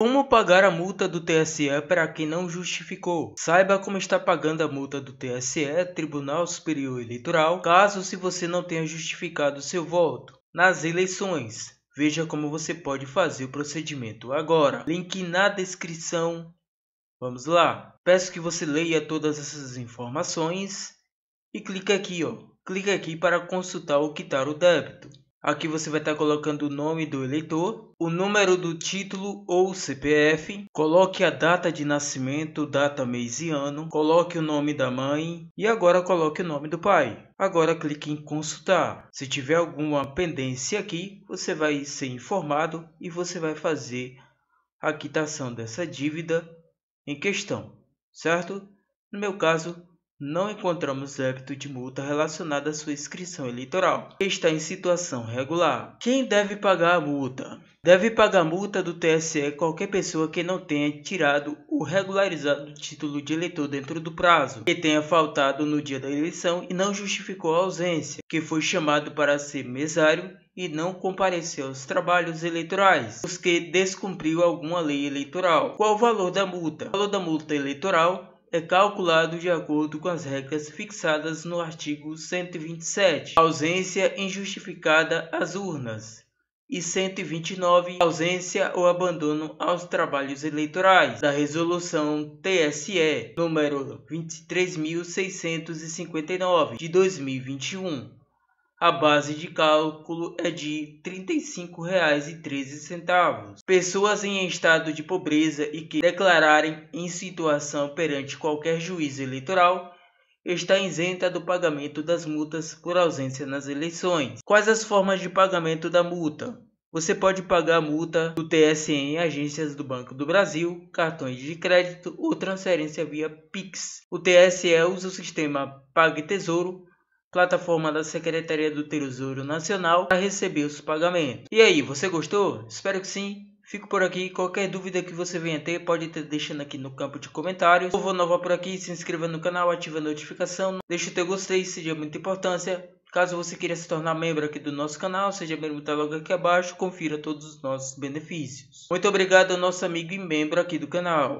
Como pagar a multa do TSE para quem não justificou? Saiba como está pagando a multa do TSE, Tribunal Superior Eleitoral, caso se você não tenha justificado seu voto nas eleições. Veja como você pode fazer o procedimento agora. Link na descrição. Vamos lá. Peço que você leia todas essas informações e clique aqui, ó. Clique aqui para consultar o quitar o débito. Aqui você vai estar colocando o nome do eleitor, o número do título ou CPF, coloque a data de nascimento, data, mês e ano, coloque o nome da mãe e agora coloque o nome do pai. Agora clique em consultar. Se tiver alguma pendência aqui, você vai ser informado e você vai fazer a quitação dessa dívida em questão, certo? No meu caso, não encontramos débito de multa relacionado à sua inscrição eleitoral, que está em situação regular. Quem deve pagar a multa? Deve pagar a multa do TSE qualquer pessoa que não tenha tirado ou regularizado o título de eleitor dentro do prazo, que tenha faltado no dia da eleição e não justificou a ausência, que foi chamado para ser mesário e não compareceu aos trabalhos eleitorais, os que descumpriu alguma lei eleitoral. Qual o valor da multa? O valor da multa eleitoral é calculado de acordo com as regras fixadas no artigo 127, ausência injustificada às urnas, e 129, ausência ou abandono aos trabalhos eleitorais, da resolução TSE número 23659 de 2021. A base de cálculo é de R$ 35,13. Pessoas em estado de pobreza e que declararem em situação perante qualquer juízo eleitoral está isenta do pagamento das multas por ausência nas eleições. Quais as formas de pagamento da multa? Você pode pagar a multa do TSE em agências do Banco do Brasil, cartões de crédito ou transferência via Pix. O TSE usa o sistema Pague Tesouro plataforma da Secretaria do Tesouro Nacional, para receber os pagamentos. E aí, você gostou? Espero que sim. Fico por aqui. Qualquer dúvida que você venha ter, pode estar deixando aqui no campo de comentários. Ou vou nova por aqui, se inscreva no canal, ative a notificação, deixe o teu gostei, se de muita importância. Caso você queira se tornar membro aqui do nosso canal, seja membro, tá logo aqui abaixo, confira todos os nossos benefícios. Muito obrigado ao nosso amigo e membro aqui do canal.